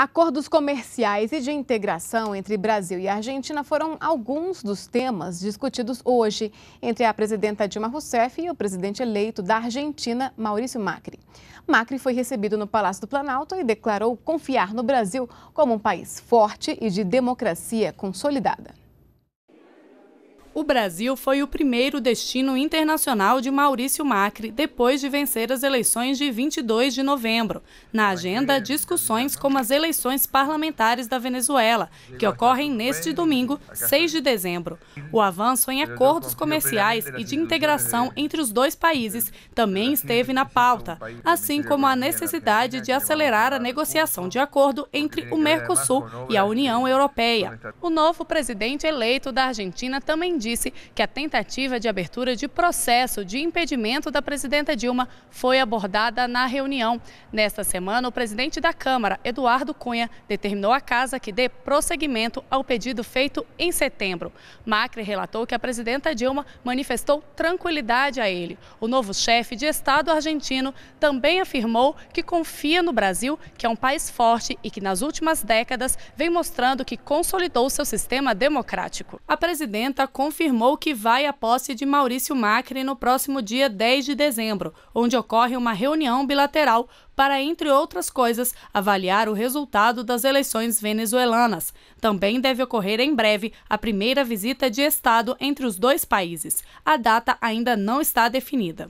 Acordos comerciais e de integração entre Brasil e Argentina foram alguns dos temas discutidos hoje entre a presidenta Dilma Rousseff e o presidente eleito da Argentina, Maurício Macri. Macri foi recebido no Palácio do Planalto e declarou confiar no Brasil como um país forte e de democracia consolidada o Brasil foi o primeiro destino internacional de Maurício Macri depois de vencer as eleições de 22 de novembro. Na agenda, discussões né? como as eleições parlamentares da Venezuela, que ocorrem neste domingo, 6 de dezembro. O avanço em acordos comerciais e de integração entre os dois países também esteve na é pauta, assim como a necessidade é de é acelerar a né? negociação de acordo entre o Mercosul e a União Europeia. Tá o novo presidente eleito da Argentina também disse disse que a tentativa de abertura de processo de impedimento da presidenta Dilma foi abordada na reunião. Nesta semana, o presidente da Câmara, Eduardo Cunha, determinou à casa que dê prosseguimento ao pedido feito em setembro. Macri relatou que a presidenta Dilma manifestou tranquilidade a ele. O novo chefe de Estado argentino também afirmou que confia no Brasil, que é um país forte e que nas últimas décadas vem mostrando que consolidou seu sistema democrático. A presidenta confiou afirmou que vai à posse de Maurício Macri no próximo dia 10 de dezembro, onde ocorre uma reunião bilateral para, entre outras coisas, avaliar o resultado das eleições venezuelanas. Também deve ocorrer em breve a primeira visita de Estado entre os dois países. A data ainda não está definida.